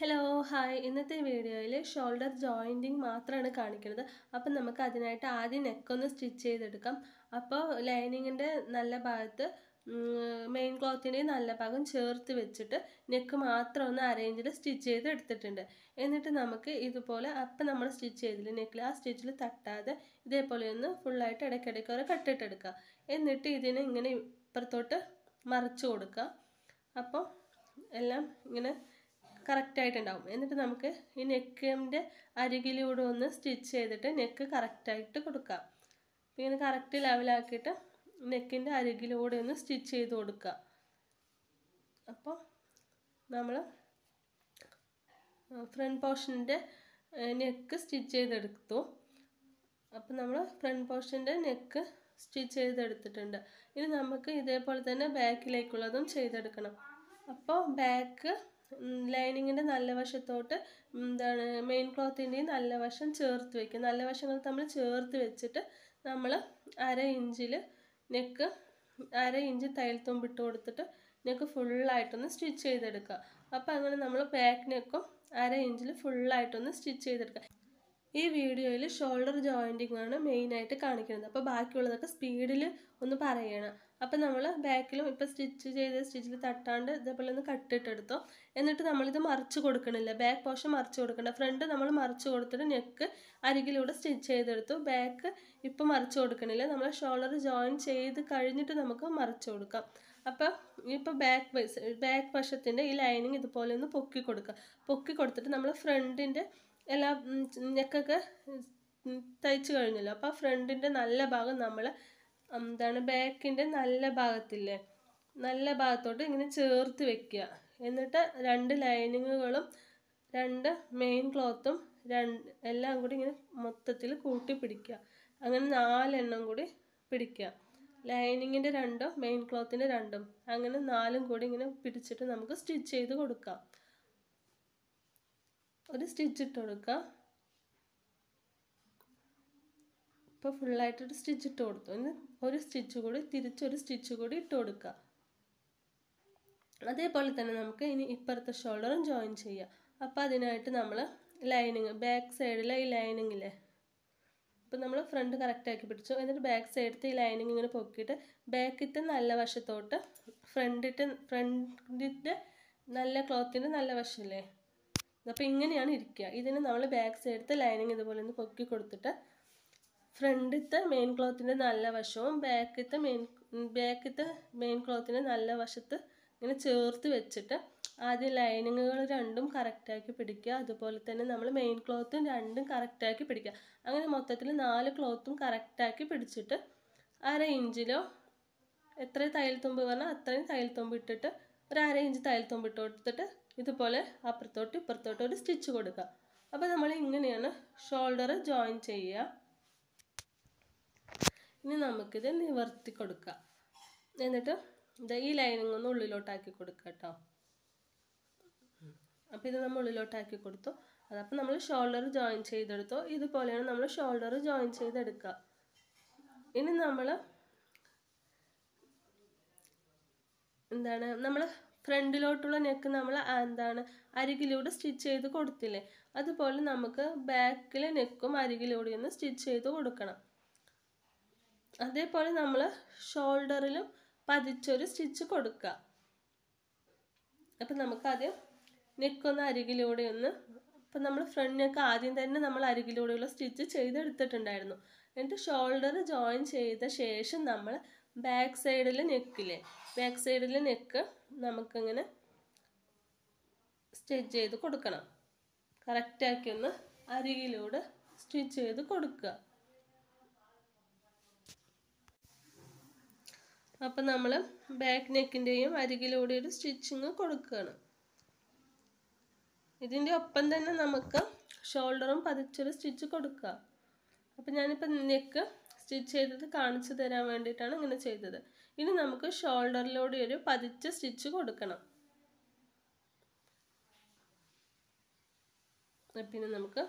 hello hi ഇന്നത്തെ വീഡിയോയിൽ shoulder jointing മാത്രമാണ് കാണിക്കുന്നത് അപ്പം നമുക്ക് അതിനായിട്ട് ആദ്യം നെക്കൊന്ന് സ്റ്റിച്ച് ചെയ്തെടുക്കാം അപ്പോൾ ലൈനിങ്ങിൻ്റെ നല്ല ഭാഗത്ത് മെയിൻ ക്ലോത്തിൻ്റെ നല്ല ഭാഗം ചേർത്ത് വെച്ചിട്ട് നെക്ക് മാത്രം ഒന്ന് അറേഞ്ചിൽ സ്റ്റിച്ച് ചെയ്ത് എടുത്തിട്ടുണ്ട് എന്നിട്ട് നമുക്ക് ഇതുപോലെ അപ്പം നമ്മൾ സ്റ്റിച്ച് ചെയ്തില്ല നെക്കിൽ ആ സ്റ്റിച്ചിൽ തട്ടാതെ ഇതേപോലെ ഒന്ന് ഫുള്ളായിട്ട് ഇടയ്ക്കിടയ്ക്ക് ഓരോ കട്ടിട്ടെടുക്കുക എന്നിട്ട് ഇതിനെ ഇങ്ങനെ ഇപ്പുറത്തോട്ട് മറിച്ച് കൊടുക്കുക അപ്പോൾ എല്ലാം ഇങ്ങനെ കറക്റ്റായിട്ടുണ്ടാവും എന്നിട്ട് നമുക്ക് ഈ നെക്കിൻ്റെ അരികിലൂടെ ഒന്ന് സ്റ്റിച്ച് ചെയ്തിട്ട് നെക്ക് കറക്റ്റായിട്ട് കൊടുക്കാം ഇങ്ങനെ കറക്റ്റ് ലെവലാക്കിയിട്ട് നെക്കിൻ്റെ അരികിലൂടെ ഒന്ന് സ്റ്റിച്ച് ചെയ്ത് കൊടുക്കുക അപ്പോൾ നമ്മൾ ഫ്രണ്ട് പോർഷൻ്റെ നെക്ക് സ്റ്റിച്ച് ചെയ്തെടുത്തു അപ്പോൾ നമ്മൾ ഫ്രണ്ട് പോർഷൻ്റെ നെക്ക് സ്റ്റിച്ച് ചെയ്തെടുത്തിട്ടുണ്ട് ഇനി നമുക്ക് ഇതേപോലെ തന്നെ ബാക്കിലേക്കുള്ളതും ചെയ്തെടുക്കണം അപ്പോൾ ബാക്ക് ലൈനിങ്ങിൻ്റെ നല്ല വശത്തോട്ട് എന്താണ് മെയിൻ ക്ലോത്തിൻ്റെയും നല്ല വശം ചേർത്ത് വയ്ക്കും നല്ല വശങ്ങൾ തമ്മിൽ ചേർത്ത് വെച്ചിട്ട് നമ്മൾ അര ഇഞ്ചിൽ നെക്ക് അര ഇഞ്ച് തയ്യൽ തുമ്പിട്ട് കൊടുത്തിട്ട് നെക്ക് ഫുള്ളായിട്ടൊന്ന് സ്റ്റിച്ച് ചെയ്തെടുക്കുക അപ്പോൾ അങ്ങനെ നമ്മൾ ബാക്ക് നെക്കും അര ഇഞ്ചിൽ ഫുള്ളായിട്ടൊന്ന് സ്റ്റിച്ച് ചെയ്തെടുക്കുക ഈ വീഡിയോയിൽ ഷോൾഡർ ജോയിൻറ്റിങ് ആണ് മെയിനായിട്ട് കാണിക്കുന്നത് അപ്പോൾ ബാക്കിയുള്ളതൊക്കെ സ്പീഡിൽ ഒന്ന് പറയണം അപ്പം നമ്മൾ ബാക്കിലും ഇപ്പം സ്റ്റിച്ച് ചെയ്ത സ്റ്റിച്ചിൽ തട്ടാണ്ട് ഇതേപോലെ ഒന്ന് കട്ടിട്ടെടുത്തു എന്നിട്ട് നമ്മളിത് മറിച്ച് കൊടുക്കണില്ല ബാക്ക് പോർഷൻ മറിച്ച് കൊടുക്കണ്ട ഫ്രണ്ട് നമ്മൾ മറിച്ച് കൊടുത്തിട്ട് നെക്ക് അരികിലൂടെ സ്റ്റിച്ച് ചെയ്തെടുത്തു ബാക്ക് ഇപ്പം മറിച്ച് കൊടുക്കണില്ല നമ്മൾ ഷോളർ ജോയിൻ ചെയ്ത് കഴിഞ്ഞിട്ട് നമുക്ക് മറിച്ച് കൊടുക്കാം അപ്പം ഇപ്പം ബാക്ക് ബാക്ക് വശത്തിൻ്റെ ഈ ലൈനിങ് ഇതുപോലെ ഒന്ന് പൊക്കി കൊടുക്കുക പൊക്കി കൊടുത്തിട്ട് നമ്മൾ ഫ്രണ്ടിൻ്റെ എല്ലാ നെക്കൊക്കെ തയ്ച്ചു കഴിഞ്ഞല്ലോ അപ്പോൾ ഫ്രണ്ടിൻ്റെ നല്ല ഭാഗം നമ്മൾ എന്താണ് ബാക്കിൻ്റെ നല്ല ഭാഗത്തില്ലേ നല്ല ഭാഗത്തോട്ട് ഇങ്ങനെ ചേർത്ത് വെക്കുക എന്നിട്ട് രണ്ട് ലൈനിങ്ങുകളും രണ്ട് മെയിൻ ക്ലോത്തും രണ്ട് എല്ലാം കൂടി ഇങ്ങനെ മൊത്തത്തിൽ കൂട്ടി പിടിക്കുക അങ്ങനെ നാലെണ്ണം കൂടി പിടിക്കുക ലൈനിങ്ങിൻ്റെ രണ്ടും മെയിൻ ക്ലോത്തിൻ്റെ രണ്ടും അങ്ങനെ നാലും കൂടി ഇങ്ങനെ പിടിച്ചിട്ട് നമുക്ക് സ്റ്റിച്ച് ചെയ്ത് കൊടുക്കാം ഒരു സ്റ്റിച്ച് ഇട്ട് കൊടുക്കാം ഇപ്പോൾ ഫുള്ളായിട്ടൊരു സ്റ്റിച്ച് ഇട്ട് കൊടുത്തു ഇനി ഒരു സ്റ്റിച്ച് കൂടി തിരിച്ചൊരു സ്റ്റിച്ച് കൂടി ഇട്ട് കൊടുക്കുക അതേപോലെ തന്നെ നമുക്ക് ഇനി ഇപ്പുറത്തെ ഷോൾഡറും ജോയിൻ ചെയ്യാം അപ്പോൾ അതിനായിട്ട് നമ്മൾ ലൈനിങ് ബാക്ക് സൈഡിലെ ഈ ലൈനിങ്ങില്ലേ ഇപ്പം നമ്മൾ ഫ്രണ്ട് കറക്റ്റാക്കി പിടിച്ചു എന്നിട്ട് ബാക്ക് സൈഡത്തെ ഈ ലൈനിങ് ഇങ്ങനെ പൊക്കിയിട്ട് ബാക്കിട്ട് നല്ല വശത്തോട്ട് ഫ്രണ്ടിട്ട് ഫ്രണ്ടിൻ്റെ നല്ല ക്ലോത്തിൻ്റെ നല്ല വശമല്ലേ അപ്പോൾ ഇങ്ങനെയാണ് ഇരിക്കുക ഇതിന് നമ്മൾ ബാക്ക് സൈഡത്തെ ലൈനിങ് ഇതുപോലെ ഒന്ന് പൊക്കി കൊടുത്തിട്ട് ഫ്രണ്ടിലത്തെ മെയിൻ ക്ലോത്തിൻ്റെ നല്ല വശവും ബാക്കിലത്തെ മെയിൻ ബാക്കിലത്തെ മെയിൻ ക്ലോത്തിൻ്റെ നല്ല വശത്ത് ഇങ്ങനെ ചേർത്ത് വെച്ചിട്ട് ആദ്യം ലൈനിങ്ങുകൾ രണ്ടും കറക്റ്റാക്കി പിടിക്കുക അതുപോലെ തന്നെ നമ്മൾ മെയിൻ ക്ലോത്തും രണ്ടും കറക്റ്റാക്കി പിടിക്കുക അങ്ങനെ മൊത്തത്തിൽ നാല് ക്ലോത്തും കറക്റ്റാക്കി പിടിച്ചിട്ട് അര ഇഞ്ചിലോ എത്ര തയ്യൽ തുമ്പ് പറഞ്ഞാൽ അത്രയും തയ്യൽ തുമ്പ് ഇട്ടിട്ട് ഒരു അര ഇഞ്ച് തയ്യൽ തുമ്പ് ഇട്ട് കൊടുത്തിട്ട് ഇതുപോലെ അപ്പുറത്തോട്ട് ഇപ്പുറത്തോട്ട് ഒരു സ്റ്റിച്ച് കൊടുക്കുക അപ്പോൾ നമ്മൾ ഇങ്ങനെയാണ് ഷോൾഡർ ജോയിൻ ചെയ്യുക ഇനി നമുക്കിത് നിവർത്തി കൊടുക്കാം എന്നിട്ട് ഇത് ഈ ലൈനിങ് ഒന്ന് ഉള്ളിലോട്ടാക്കി കൊടുക്കുക കേട്ടോ അപ്പോൾ ഇത് നമ്മൾ ഉള്ളിലോട്ടാക്കി കൊടുത്തു അതപ്പോൾ നമ്മൾ ഷോൾഡർ ജോയിൻ ചെയ്തെടുത്തു ഇതുപോലെയാണ് നമ്മൾ ഷോൾഡർ ജോയിൻ ചെയ്തെടുക്കുക ഇനി നമ്മൾ എന്താണ് നമ്മൾ ഫ്രണ്ടിലോട്ടുള്ള നെക്ക് നമ്മൾ എന്താണ് അരികിലൂടെ സ്റ്റിച്ച് ചെയ്ത് കൊടുത്തില്ലേ അതുപോലെ നമുക്ക് ബാക്കിലെ നെക്കും അരികിലൂടെ ഒന്ന് സ്റ്റിച്ച് ചെയ്ത് കൊടുക്കണം അതേപോലെ നമ്മൾ ഷോൾഡറിലും പതിച്ചൊരു സ്റ്റിച്ച് കൊടുക്കുക അപ്പം നമുക്കാദ്യം നെക്കൊന്ന് അരികിലൂടെ ഒന്ന് അപ്പം നമ്മൾ ഫ്രണ്ട് നെക്ക് ആദ്യം തന്നെ നമ്മൾ അരികിലൂടെയുള്ള സ്റ്റിച്ച് ചെയ്തെടുത്തിട്ടുണ്ടായിരുന്നു എന്നിട്ട് ഷോൾഡർ ജോയിൻ ചെയ്ത ശേഷം നമ്മൾ ബാക്ക് സൈഡിൽ നെക്കിലെ ബാക്ക് സൈഡിൽ നെക്ക് നമുക്കിങ്ങനെ സ്റ്റിച്ച് ചെയ്ത് കൊടുക്കണം കറക്റ്റാക്കി ഒന്ന് അരികിലൂടെ സ്റ്റിച്ച് ചെയ്ത് കൊടുക്കുക അപ്പം നമ്മൾ ബാക്ക് നെക്കിൻ്റെയും അരികിലൂടെ ഒരു സ്റ്റിച്ചിങ് കൊടുക്കുകയാണ് ഇതിൻ്റെ ഒപ്പം തന്നെ നമുക്ക് ഷോൾഡറും പതിച്ചൊരു സ്റ്റിച്ച് കൊടുക്കുക അപ്പം ഞാനിപ്പോൾ നെക്ക് സ്റ്റിച്ച് ചെയ്തത് കാണിച്ചു തരാൻ വേണ്ടിയിട്ടാണ് ഇങ്ങനെ ചെയ്തത് ഇനി നമുക്ക് ഷോൾഡറിലൂടെ ഒരു പതിച്ച സ്റ്റിച്ച് കൊടുക്കണം പിന്നെ നമുക്ക്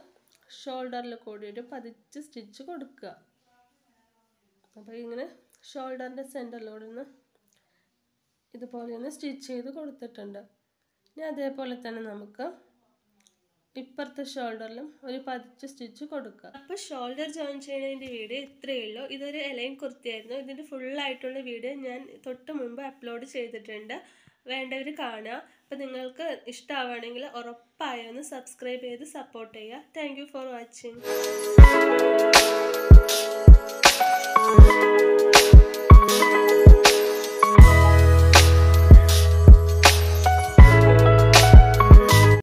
ഷോൾഡറിൽ കൂടി ഒരു പതിച്ച് സ്റ്റിച്ച് കൊടുക്കുക അപ്പോൾ ഇങ്ങനെ ഷോൾഡറിൻ്റെ സെൻറ്ററിലൂടെ ഒന്ന് ഇതുപോലെ ഒന്ന് സ്റ്റിച്ച് ചെയ്ത് കൊടുത്തിട്ടുണ്ട് ഇനി അതേപോലെ തന്നെ നമുക്ക് ഇപ്പുറത്തെ ഷോൾഡറിലും ഒരു പതിച്ച് സ്റ്റിച്ച് കൊടുക്കുക അപ്പോൾ ഷോൾഡർ ജോയിൻ ചെയ്യുന്നതിൻ്റെ വീഡിയോ ഇത്രയേ ഉള്ളൂ ഇതൊരു എലൈൻ കുർത്തിയായിരുന്നു ഇതിൻ്റെ ഫുള്ളായിട്ടുള്ള വീഡിയോ ഞാൻ തൊട്ട് മുമ്പ് അപ്ലോഡ് ചെയ്തിട്ടുണ്ട് വേണ്ടവർ കാണുക അപ്പോൾ നിങ്ങൾക്ക് ഇഷ്ടമാവുകയാണെങ്കിൽ ഉറപ്പായൊന്ന് സബ്സ്ക്രൈബ് ചെയ്ത് സപ്പോർട്ട് ചെയ്യുക താങ്ക് ഫോർ വാച്ചിങ്